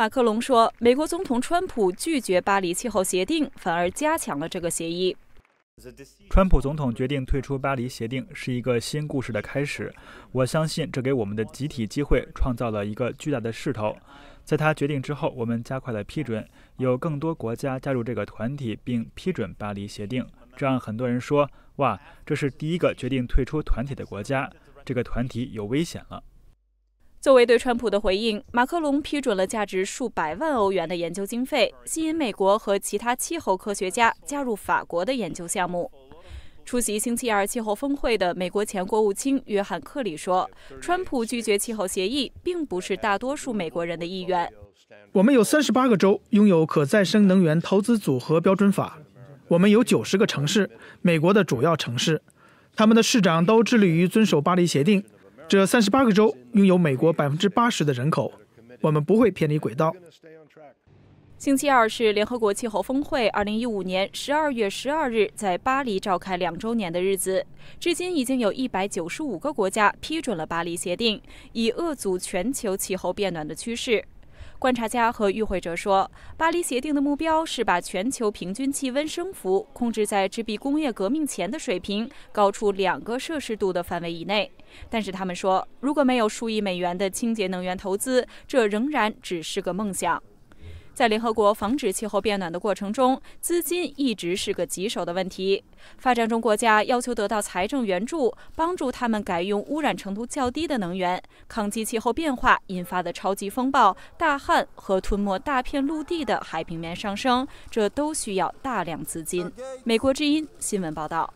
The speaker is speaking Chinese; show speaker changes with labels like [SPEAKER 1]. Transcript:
[SPEAKER 1] 马克龙说：“美国总统川普拒绝巴黎气候协定，反而加强了这个协议。
[SPEAKER 2] 川普总统决定退出巴黎协定是一个新故事的开始。我相信这给我们的集体机会创造了一个巨大的势头。在他决定之后，我们加快了批准，有更多国家加入这个团体并批准巴黎协定。这让很多人说：‘哇，这是第一个决定退出团体的国家，这个团体有危险了。’”
[SPEAKER 1] 作为对川普的回应，马克龙批准了价值数百万欧元的研究经费，吸引美国和其他气候科学家加入法国的研究项目。出席星期二气候峰会的美国前国务卿约翰·克里说：“川普拒绝气候协议，并不是大多数美国人的意愿。
[SPEAKER 3] 我们有三十八个州拥有可再生能源投资组合标准法，我们有九十个城市，美国的主要城市，他们的市长都致力于遵守巴黎协定。”这三十八个州拥有美国百分之八十的人口，我们不会偏离轨道。
[SPEAKER 1] 星期二是联合国气候峰会，二零一五年十二月十二日在巴黎召开两周年的日子，至今已经有一百九十五个国家批准了巴黎协定，以遏阻全球气候变暖的趋势。观察家和与会者说，巴黎协定的目标是把全球平均气温升幅控制在智币工业革命前的水平高出两个摄氏度的范围以内。但是他们说，如果没有数亿美元的清洁能源投资，这仍然只是个梦想。在联合国防止气候变暖的过程中，资金一直是个棘手的问题。发展中国家要求得到财政援助，帮助他们改用污染程度较低的能源，抗击气候变化引发的超级风暴、大旱和吞没大片陆地的海平面上升，这都需要大量资金。美国之音新闻报道。